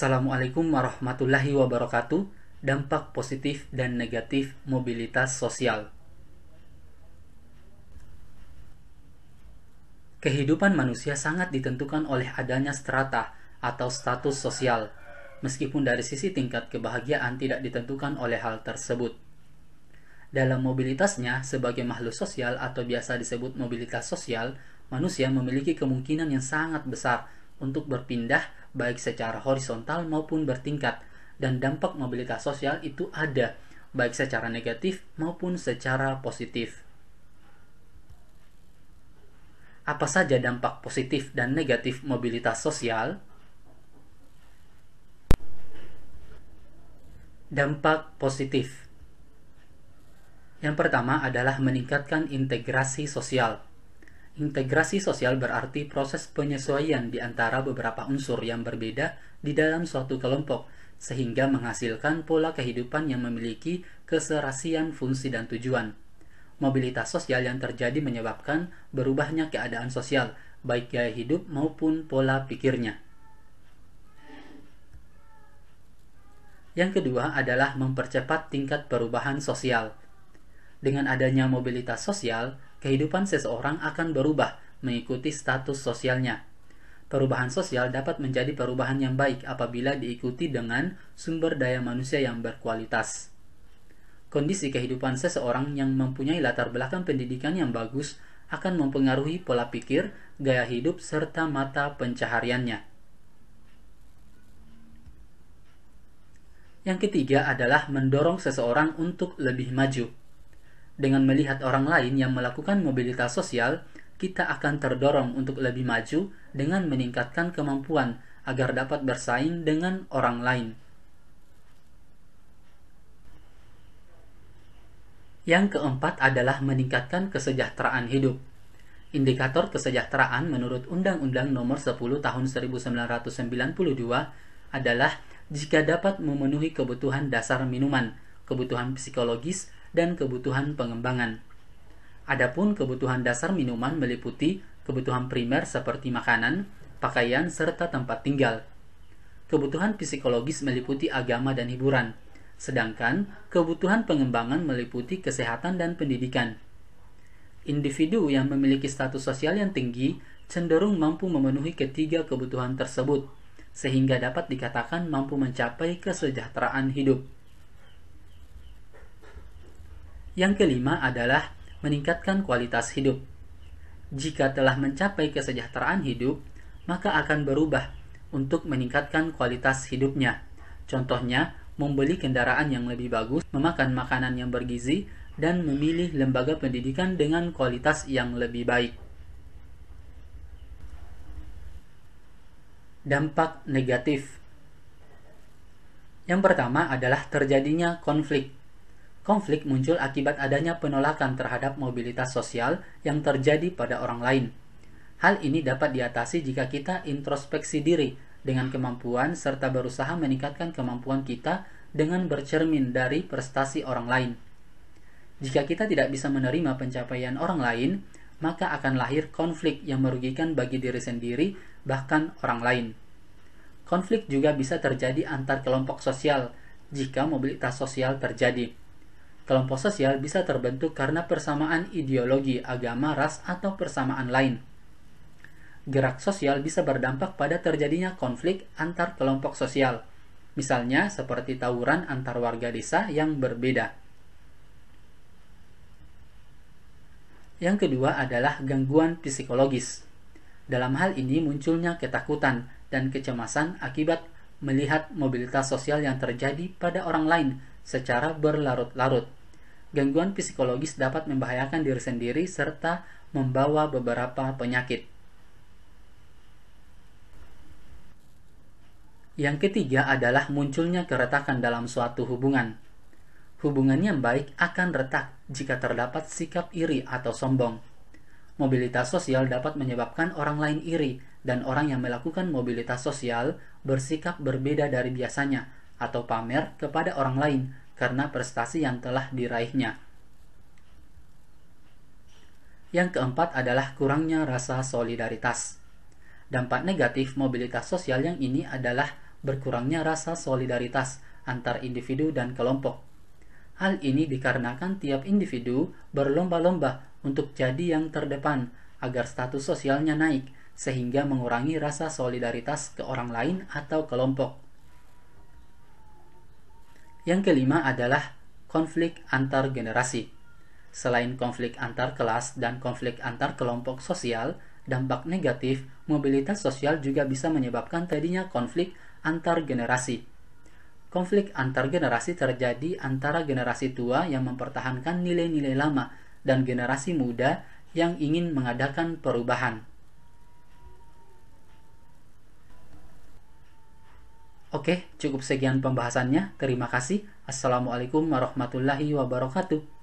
Assalamualaikum warahmatullahi wabarakatuh. Dampak positif dan negatif mobilitas sosial. Kehidupan manusia sangat ditentukan oleh adanya strata atau status sosial, meskipun dari sisi tingkat kebahagiaan tidak ditentukan oleh hal tersebut. Dalam mobilitasnya sebagai makhluk sosial atau biasa disebut mobilitas sosial, manusia memiliki kemungkinan yang sangat besar untuk berpindah baik secara horizontal maupun bertingkat, dan dampak mobilitas sosial itu ada, baik secara negatif maupun secara positif. Apa saja dampak positif dan negatif mobilitas sosial? Dampak positif yang pertama adalah meningkatkan integrasi sosial Integrasi sosial berarti proses penyesuaian di antara beberapa unsur yang berbeda di dalam suatu kelompok, sehingga menghasilkan pola kehidupan yang memiliki keserasian fungsi dan tujuan. Mobilitas sosial yang terjadi menyebabkan berubahnya keadaan sosial, baik gaya hidup maupun pola pikirnya. Yang kedua adalah mempercepat tingkat perubahan sosial. Dengan adanya mobilitas sosial, kehidupan seseorang akan berubah mengikuti status sosialnya. Perubahan sosial dapat menjadi perubahan yang baik apabila diikuti dengan sumber daya manusia yang berkualitas. Kondisi kehidupan seseorang yang mempunyai latar belakang pendidikan yang bagus akan mempengaruhi pola pikir, gaya hidup, serta mata pencahariannya. Yang ketiga adalah mendorong seseorang untuk lebih maju. Dengan melihat orang lain yang melakukan mobilitas sosial, kita akan terdorong untuk lebih maju dengan meningkatkan kemampuan agar dapat bersaing dengan orang lain. Yang keempat adalah meningkatkan kesejahteraan hidup. Indikator kesejahteraan menurut Undang-Undang Nomor 10 Tahun 1992 adalah jika dapat memenuhi kebutuhan dasar minuman, kebutuhan psikologis, dan kebutuhan pengembangan. Adapun kebutuhan dasar minuman meliputi kebutuhan primer seperti makanan, pakaian, serta tempat tinggal. Kebutuhan psikologis meliputi agama dan hiburan, sedangkan kebutuhan pengembangan meliputi kesehatan dan pendidikan. Individu yang memiliki status sosial yang tinggi cenderung mampu memenuhi ketiga kebutuhan tersebut, sehingga dapat dikatakan mampu mencapai kesejahteraan hidup. Yang kelima adalah meningkatkan kualitas hidup. Jika telah mencapai kesejahteraan hidup, maka akan berubah untuk meningkatkan kualitas hidupnya. Contohnya, membeli kendaraan yang lebih bagus, memakan makanan yang bergizi, dan memilih lembaga pendidikan dengan kualitas yang lebih baik. Dampak negatif yang pertama adalah terjadinya konflik Konflik muncul akibat adanya penolakan terhadap mobilitas sosial yang terjadi pada orang lain. Hal ini dapat diatasi jika kita introspeksi diri dengan kemampuan serta berusaha meningkatkan kemampuan kita dengan bercermin dari prestasi orang lain. Jika kita tidak bisa menerima pencapaian orang lain, maka akan lahir konflik yang merugikan bagi diri sendiri, bahkan orang lain. Konflik juga bisa terjadi antar kelompok sosial jika mobilitas sosial terjadi. Kelompok sosial ya, bisa terbentuk karena persamaan ideologi, agama, ras, atau persamaan lain. Gerak sosial bisa berdampak pada terjadinya konflik antar kelompok sosial, misalnya seperti tawuran antar warga desa yang berbeda. Yang kedua adalah gangguan psikologis. Dalam hal ini munculnya ketakutan dan kecemasan akibat melihat mobilitas sosial yang terjadi pada orang lain secara berlarut-larut gangguan psikologis dapat membahayakan diri sendiri serta membawa beberapa penyakit. Yang ketiga adalah munculnya keretakan dalam suatu hubungan. Hubungan yang baik akan retak jika terdapat sikap iri atau sombong. Mobilitas sosial dapat menyebabkan orang lain iri dan orang yang melakukan mobilitas sosial bersikap berbeda dari biasanya atau pamer kepada orang lain karena prestasi yang telah diraihnya. Yang keempat adalah kurangnya rasa solidaritas. Dampak negatif mobilitas sosial yang ini adalah berkurangnya rasa solidaritas antar individu dan kelompok. Hal ini dikarenakan tiap individu berlomba-lomba untuk jadi yang terdepan agar status sosialnya naik, sehingga mengurangi rasa solidaritas ke orang lain atau kelompok. Yang kelima adalah konflik antar generasi. Selain konflik antar kelas dan konflik antar kelompok sosial, dampak negatif mobilitas sosial juga bisa menyebabkan tadinya konflik antar generasi. Konflik antar generasi terjadi antara generasi tua yang mempertahankan nilai-nilai lama dan generasi muda yang ingin mengadakan perubahan. Oke, cukup sekian pembahasannya. Terima kasih. Assalamualaikum warahmatullahi wabarakatuh.